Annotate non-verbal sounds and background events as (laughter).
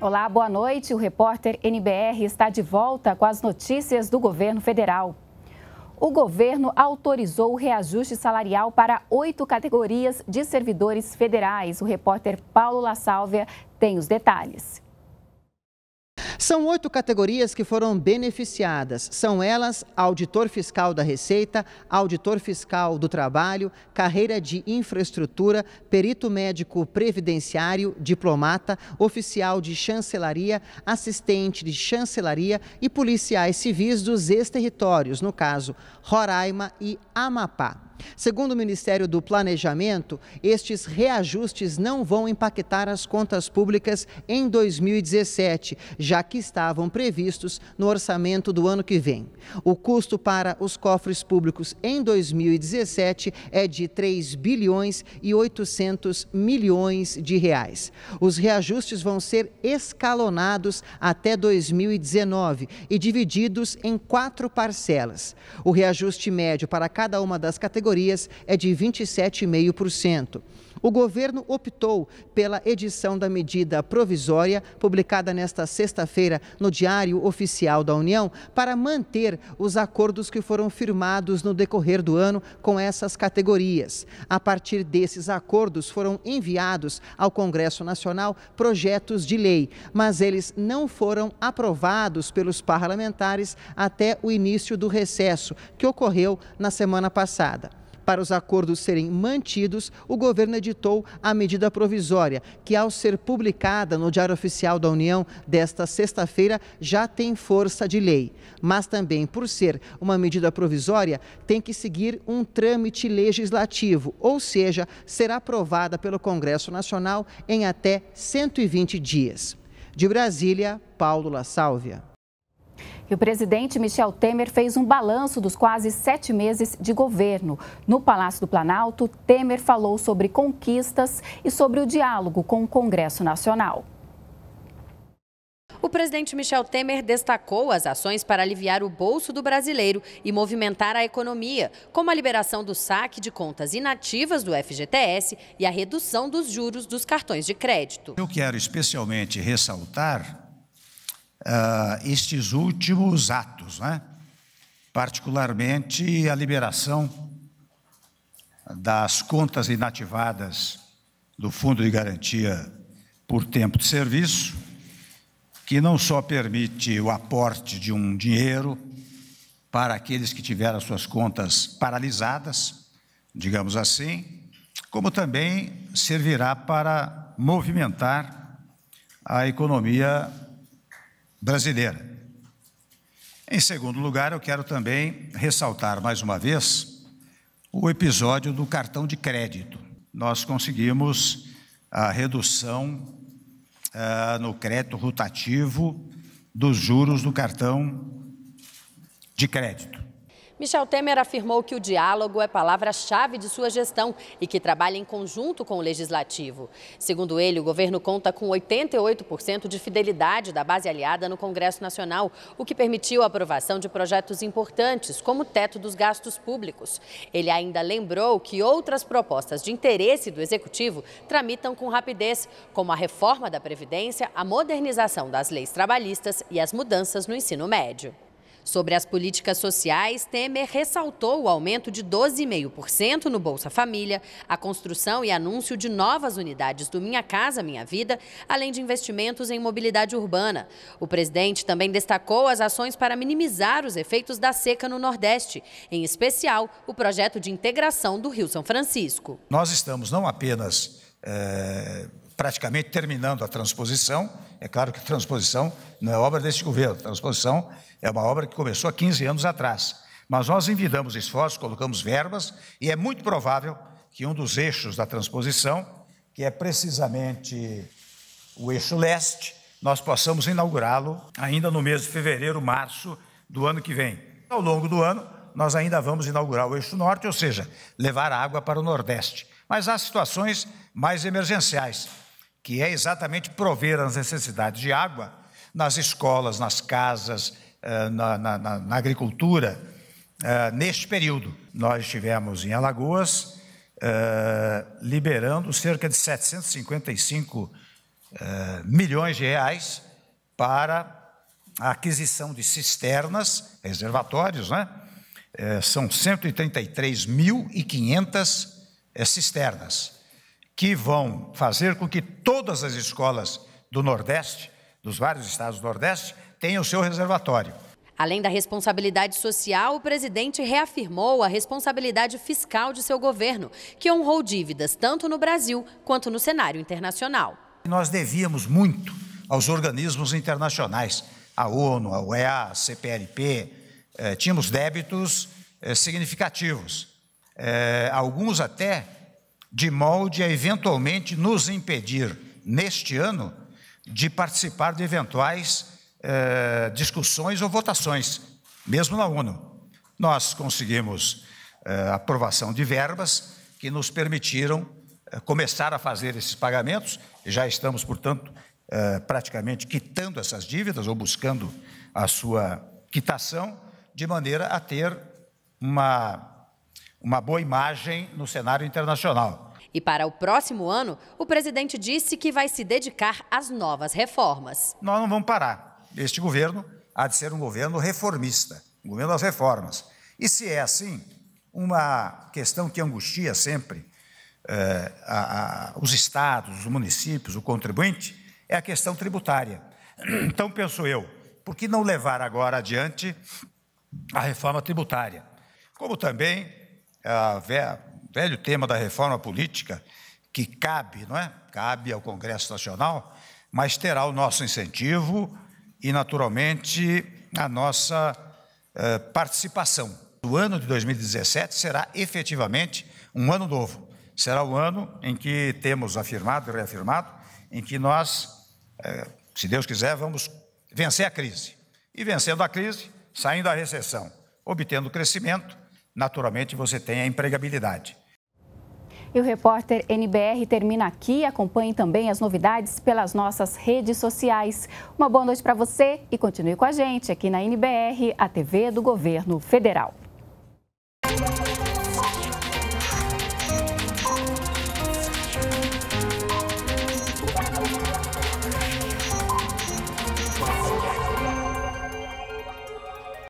Olá, boa noite. O repórter NBR está de volta com as notícias do governo federal. O governo autorizou o reajuste salarial para oito categorias de servidores federais. O repórter Paulo La Sálvia tem os detalhes. São oito categorias que foram beneficiadas. São elas auditor fiscal da Receita, auditor fiscal do trabalho, carreira de infraestrutura, perito médico previdenciário, diplomata, oficial de chancelaria, assistente de chancelaria e policiais civis dos ex-territórios, no caso Roraima e Amapá. Segundo o Ministério do Planejamento, estes reajustes não vão impactar as contas públicas em 2017, já que estavam previstos no orçamento do ano que vem. O custo para os cofres públicos em 2017 é de 3 bilhões e 800 milhões de reais. Os reajustes vão ser escalonados até 2019 e divididos em quatro parcelas. O reajuste médio para cada uma das categorias categorias é de 27,5%. O governo optou pela edição da medida provisória, publicada nesta sexta-feira no Diário Oficial da União, para manter os acordos que foram firmados no decorrer do ano com essas categorias. A partir desses acordos, foram enviados ao Congresso Nacional projetos de lei, mas eles não foram aprovados pelos parlamentares até o início do recesso, que ocorreu na semana passada. Para os acordos serem mantidos, o governo editou a medida provisória, que, ao ser publicada no Diário Oficial da União desta sexta-feira, já tem força de lei. Mas também, por ser uma medida provisória, tem que seguir um trâmite legislativo, ou seja, será aprovada pelo Congresso Nacional em até 120 dias. De Brasília, Paulo La Sálvia. E o presidente Michel Temer fez um balanço dos quase sete meses de governo. No Palácio do Planalto, Temer falou sobre conquistas e sobre o diálogo com o Congresso Nacional. O presidente Michel Temer destacou as ações para aliviar o bolso do brasileiro e movimentar a economia, como a liberação do saque de contas inativas do FGTS e a redução dos juros dos cartões de crédito. Eu quero especialmente ressaltar uh, estes últimos atos, né? particularmente a liberação das contas inativadas do Fundo de Garantia por Tempo de Serviço, que não só permite o aporte de um dinheiro para aqueles que tiveram suas contas paralisadas, digamos assim, como também servirá para movimentar a economia brasileira. Em segundo lugar, eu quero também ressaltar mais uma vez o episódio do cartão de crédito. Nós conseguimos a redução uh, no crédito rotativo dos juros do cartão de crédito. Michel Temer afirmou que o diálogo é palavra-chave de sua gestão e que trabalha em conjunto com o legislativo. Segundo ele, o governo conta com 88% de fidelidade da base aliada no Congresso Nacional, o que permitiu a aprovação de projetos importantes, como o teto dos gastos públicos. Ele ainda lembrou que outras propostas de interesse do executivo tramitam com rapidez, como a reforma da Previdência, a modernização das leis trabalhistas e as mudanças no ensino médio. Sobre as políticas sociais, Temer ressaltou o aumento de 12,5% no Bolsa Família, a construção e anúncio de novas unidades do Minha Casa Minha Vida, além de investimentos em mobilidade urbana. O presidente também destacou as ações para minimizar os efeitos da seca no Nordeste, em especial o projeto de integração do Rio São Francisco. Nós estamos não apenas. É praticamente terminando a transposição. É claro que a transposição não é obra deste governo, a transposição é uma obra que começou há 15 anos atrás. Mas nós envidamos esforços, colocamos verbas, e é muito provável que um dos eixos da transposição, que é precisamente o eixo leste, nós possamos inaugurá-lo ainda no mês de fevereiro, março do ano que vem. Ao longo do ano, nós ainda vamos inaugurar o eixo norte, ou seja, levar água para o nordeste. Mas há situações mais emergenciais, que é exatamente prover as necessidades de água nas escolas, nas casas, eh, na, na, na agricultura. Eh, neste período, nós estivemos em Alagoas, eh, liberando cerca de 755 milhões de reais para a aquisição de cisternas, reservatórios, né? é, são 133.500 é, cisternas, que vão fazer com que todas as escolas do Nordeste, dos vários estados do Nordeste, tenham o seu reservatório. Além da responsabilidade social, o presidente reafirmou a responsabilidade fiscal de seu governo, que honrou dívidas tanto no Brasil quanto no cenário internacional. Nós devíamos muito aos organismos internacionais, a ONU, a UEA, a CPLP, é, tínhamos débitos é, significativos, é, alguns até de molde a eventualmente nos impedir, neste ano, de participar de eventuais é, discussões ou votações, mesmo na ONU. Nós conseguimos é, aprovação de verbas que nos permitiram é, começar a fazer esses pagamentos, já estamos, portanto, praticamente quitando essas dívidas ou buscando a sua quitação de maneira a ter uma, uma boa imagem no cenário internacional. E para o próximo ano, o presidente disse que vai se dedicar às novas reformas. Nós não vamos parar. Este governo há de ser um governo reformista, um governo das reformas. E se é assim, uma questão que angustia sempre eh, a, a, os estados, os municípios, o contribuinte, é a questão tributária. (clears throat) Então, penso eu, por que não levar agora adiante a reforma tributária, como também o é, velho tema da reforma política, que cabe, não é? Cabe ao Congresso Nacional, mas terá o nosso incentivo e, naturalmente, a nossa eh, participação. O ano de 2017 será efetivamente um ano novo. Será o ano em que temos afirmado e reafirmado, em que nós, eh, se Deus quiser, vamos vencer a crise. E vencendo a crise, saindo da recessão, obtendo crescimento, naturalmente você tem a empregabilidade. E o repórter NBR termina aqui. Acompanhe também as novidades pelas nossas redes sociais. Uma boa noite para você e continue com a gente aqui na NBR, a TV do Governo Federal.